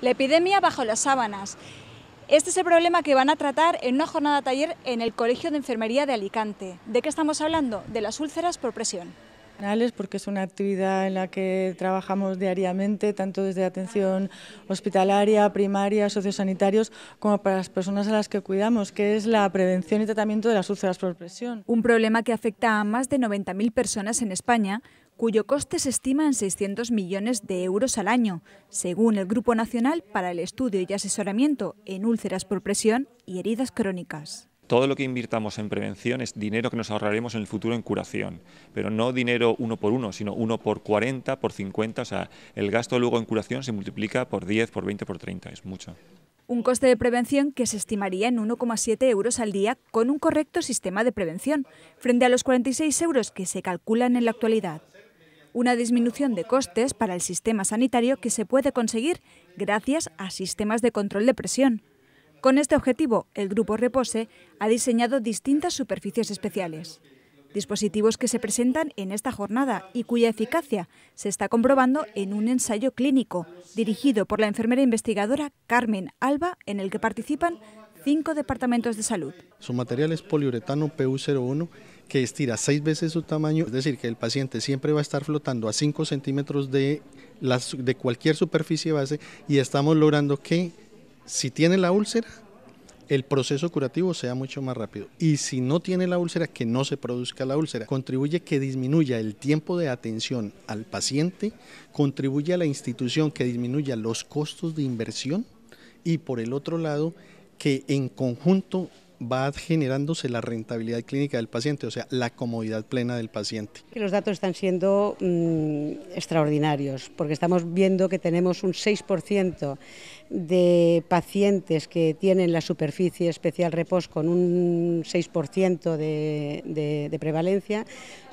la epidemia bajo las sábanas. Este es el problema que van a tratar en una jornada taller en el Colegio de Enfermería de Alicante. ¿De qué estamos hablando? De las úlceras por presión. Porque es una actividad en la que trabajamos diariamente, tanto desde atención hospitalaria, primaria, sociosanitarios, como para las personas a las que cuidamos, que es la prevención y tratamiento de las úlceras por presión. Un problema que afecta a más de 90.000 personas en España, cuyo coste se estima en 600 millones de euros al año, según el Grupo Nacional para el Estudio y Asesoramiento en Úlceras por Presión y Heridas Crónicas todo lo que invirtamos en prevención es dinero que nos ahorraremos en el futuro en curación, pero no dinero uno por uno, sino uno por 40, por 50, o sea, el gasto luego en curación se multiplica por 10, por 20, por 30, es mucho. Un coste de prevención que se estimaría en 1,7 euros al día con un correcto sistema de prevención, frente a los 46 euros que se calculan en la actualidad una disminución de costes para el sistema sanitario que se puede conseguir gracias a sistemas de control de presión. Con este objetivo, el Grupo Repose ha diseñado distintas superficies especiales, dispositivos que se presentan en esta jornada y cuya eficacia se está comprobando en un ensayo clínico dirigido por la enfermera investigadora Carmen Alba, en el que participan cinco departamentos de salud. Su material es poliuretano PU01 que estira seis veces su tamaño, es decir, que el paciente siempre va a estar flotando a 5 centímetros de, de cualquier superficie base y estamos logrando que si tiene la úlcera, el proceso curativo sea mucho más rápido. Y si no tiene la úlcera, que no se produzca la úlcera. Contribuye que disminuya el tiempo de atención al paciente, contribuye a la institución que disminuya los costos de inversión y por el otro lado, que en conjunto va generándose la rentabilidad clínica del paciente, o sea, la comodidad plena del paciente. Los datos están siendo mm, extraordinarios, porque estamos viendo que tenemos un 6% de pacientes que tienen la superficie especial repos con un 6% de, prevalencia,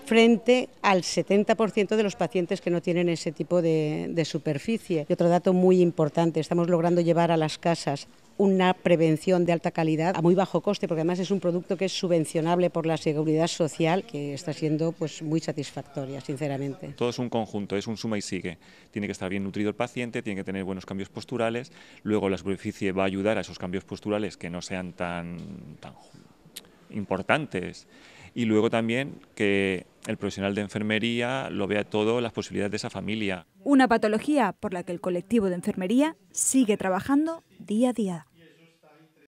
frente al 70% de los pacientes que no tienen ese tipo de, de, superficie. Y otro dato muy importante, estamos logrando llevar a las casas una prevención de alta calidad a muy bajo coste, porque además es un producto que es subvencionable por la seguridad social, que está siendo pues muy satisfactoria, sinceramente. Todo es un conjunto, es un suma y sigue. Tiene que estar bien nutrido el paciente, tiene que tener buenos cambios posturales, luego la superficie va a ayudar a esos cambios posturales que no sean tan, tan importantes y luego también que el profesional de enfermería lo vea todo, las posibilidades de esa familia. Una patología por la que el colectivo de enfermería sigue trabajando día a día.